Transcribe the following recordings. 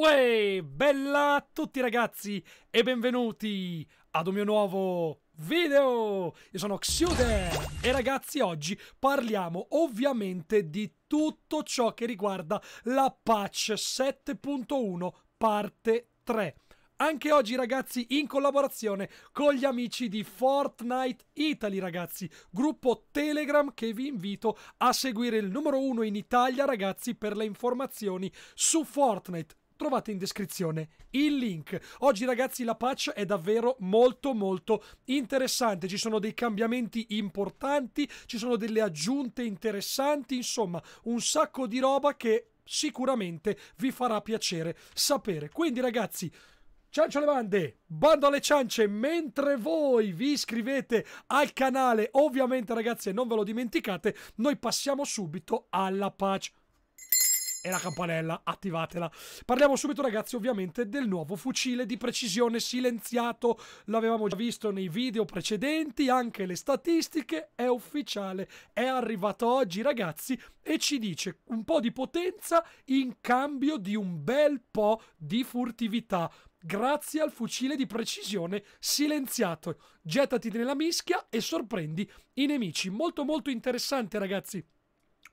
Uè, bella a tutti ragazzi e benvenuti ad un mio nuovo video! Io sono Xiude e ragazzi oggi parliamo ovviamente di tutto ciò che riguarda la patch 7.1 parte 3 anche oggi ragazzi in collaborazione con gli amici di Fortnite Italy ragazzi, gruppo Telegram che vi invito a seguire il numero uno in Italia ragazzi per le informazioni su Fortnite, trovate in descrizione il link. Oggi ragazzi la patch è davvero molto molto interessante, ci sono dei cambiamenti importanti, ci sono delle aggiunte interessanti, insomma un sacco di roba che sicuramente vi farà piacere sapere. Quindi ragazzi... Ciancio alle bande, bando alle ciance, mentre voi vi iscrivete al canale, ovviamente ragazzi non ve lo dimenticate, noi passiamo subito alla patch e la campanella, attivatela. Parliamo subito ragazzi ovviamente del nuovo fucile di precisione silenziato, l'avevamo già visto nei video precedenti, anche le statistiche, è ufficiale, è arrivato oggi ragazzi e ci dice un po' di potenza in cambio di un bel po' di furtività grazie al fucile di precisione silenziato. Gettati nella mischia e sorprendi i nemici. Molto molto interessante ragazzi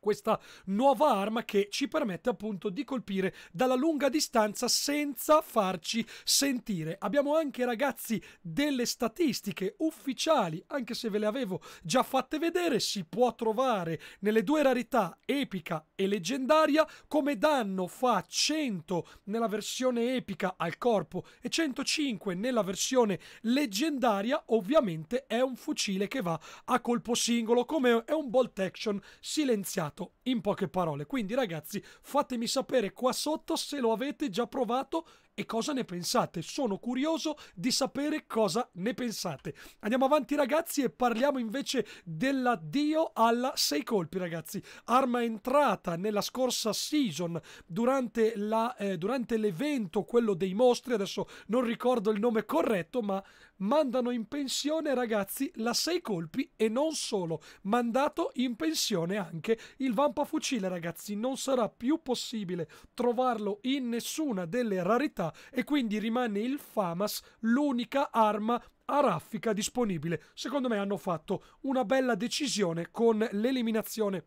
questa nuova arma che ci permette appunto di colpire dalla lunga distanza senza farci sentire. Abbiamo anche ragazzi delle statistiche ufficiali, anche se ve le avevo già fatte vedere, si può trovare nelle due rarità epica e leggendaria come danno fa 100 nella versione epica al corpo e 105 nella versione leggendaria ovviamente è un fucile che va a colpo singolo come è un bolt action silenziato provato, in poche parole. Quindi ragazzi fatemi sapere qua sotto se lo avete già provato e cosa ne pensate. Sono curioso di sapere cosa ne pensate. Andiamo avanti ragazzi e parliamo invece dell'addio alla 6 colpi ragazzi. Arma entrata nella scorsa season durante, eh, l'evento, eh, quello dei mostri, adesso non ricordo il nome corretto, ma mandano in pensione ragazzi la 6 colpi e non solo, mandato in pensione anche il vampa fucile ragazzi. Non sarà più possibile trovarlo in nessuna delle rarità città e quindi rimane il FAMAS l'unica arma a raffica disponibile. Secondo me hanno fatto una bella decisione con l'eliminazione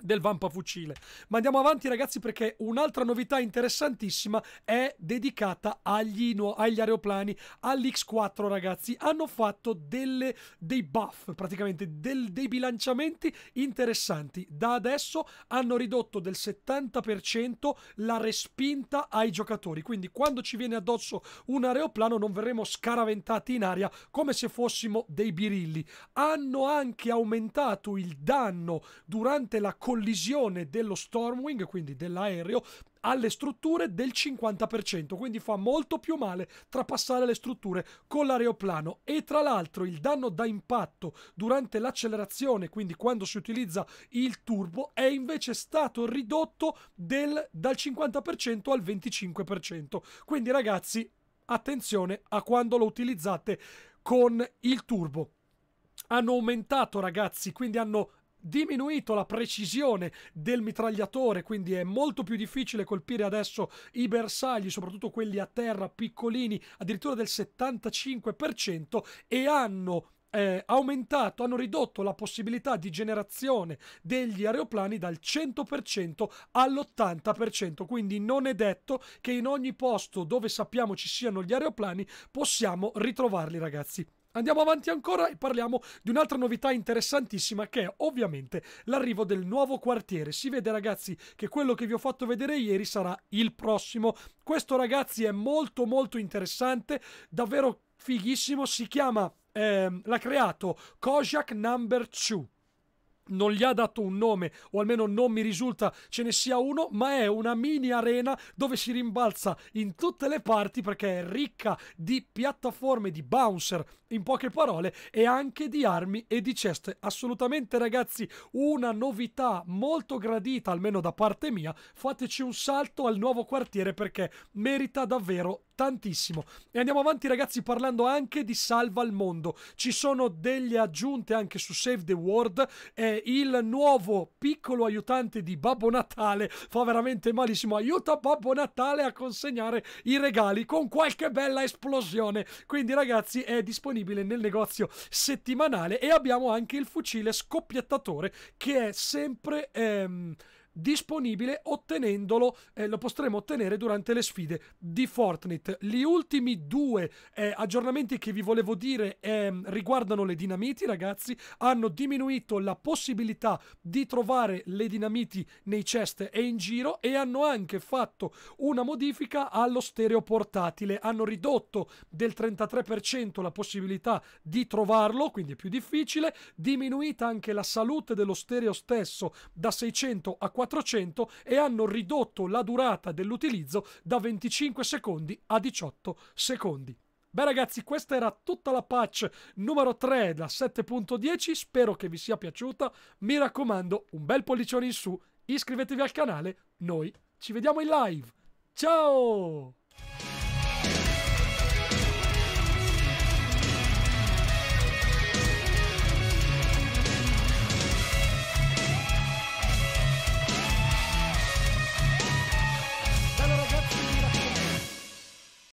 del Vampafucile. Ma andiamo avanti ragazzi perché un'altra novità interessantissima è dedicata agli, agli aeroplani, all'X4 ragazzi. Hanno fatto delle, dei buff, praticamente del, dei bilanciamenti interessanti. Da adesso hanno ridotto del 70% la respinta ai giocatori, quindi quando ci viene addosso un aeroplano non verremo scaraventati in aria come se fossimo dei birilli. Hanno anche aumentato il danno durante la collisione dello Stormwing, quindi dell'aereo, alle strutture del 50%, quindi fa molto più male trapassare le strutture con l'aeroplano e tra l'altro il danno da impatto durante l'accelerazione, quindi quando si utilizza il turbo, è invece stato ridotto del, dal 50% al 25%. Quindi ragazzi, attenzione a quando lo utilizzate con il turbo hanno aumentato ragazzi quindi hanno diminuito la precisione del mitragliatore, quindi è molto più difficile colpire adesso i bersagli, soprattutto quelli a terra piccolini, addirittura del 75% e hanno eh, aumentato, hanno ridotto la possibilità di generazione degli aeroplani dal 100% all'80%, quindi non è detto che in ogni posto dove sappiamo ci siano gli aeroplani possiamo ritrovarli ragazzi. Andiamo avanti ancora e parliamo di un'altra novità interessantissima che è ovviamente l'arrivo del nuovo quartiere. Si vede ragazzi che quello che vi ho fatto vedere ieri sarà il prossimo. Questo ragazzi è molto molto interessante, davvero fighissimo, si chiama, eh, l'ha creato Kojak Number 2 non gli ha dato un nome, o almeno non mi risulta ce ne sia uno, ma è una mini arena dove si rimbalza in tutte le parti perché è ricca di piattaforme, di bouncer, in poche parole, e anche di armi e di ceste. Assolutamente ragazzi, una novità molto gradita, almeno da parte mia, fateci un salto al nuovo quartiere perché merita davvero tantissimo. E andiamo avanti ragazzi parlando anche di Salva il Mondo. Ci sono delle aggiunte anche su Save the World. Eh, il nuovo piccolo aiutante di Babbo Natale fa veramente malissimo. Aiuta Babbo Natale a consegnare i regali con qualche bella esplosione. Quindi ragazzi è disponibile nel negozio settimanale e abbiamo anche il fucile scoppiettatore che è sempre ehm, disponibile ottenendolo, eh, lo potremo ottenere durante le sfide di Fortnite. Gli ultimi due eh, aggiornamenti che vi volevo dire eh, riguardano le dinamiti, ragazzi, hanno diminuito la possibilità di trovare le dinamiti nei chest e in giro e hanno anche fatto una modifica allo stereo portatile, hanno ridotto del 33% la possibilità di trovarlo, quindi è più difficile, diminuita anche la salute dello stereo stesso da 600 a 400 400 e hanno ridotto la durata dell'utilizzo da 25 secondi a 18 secondi. Beh ragazzi, questa era tutta la patch numero 3 da 7.10, spero che vi sia piaciuta, mi raccomando un bel pollicione in su, iscrivetevi al canale, noi ci vediamo in live, ciao!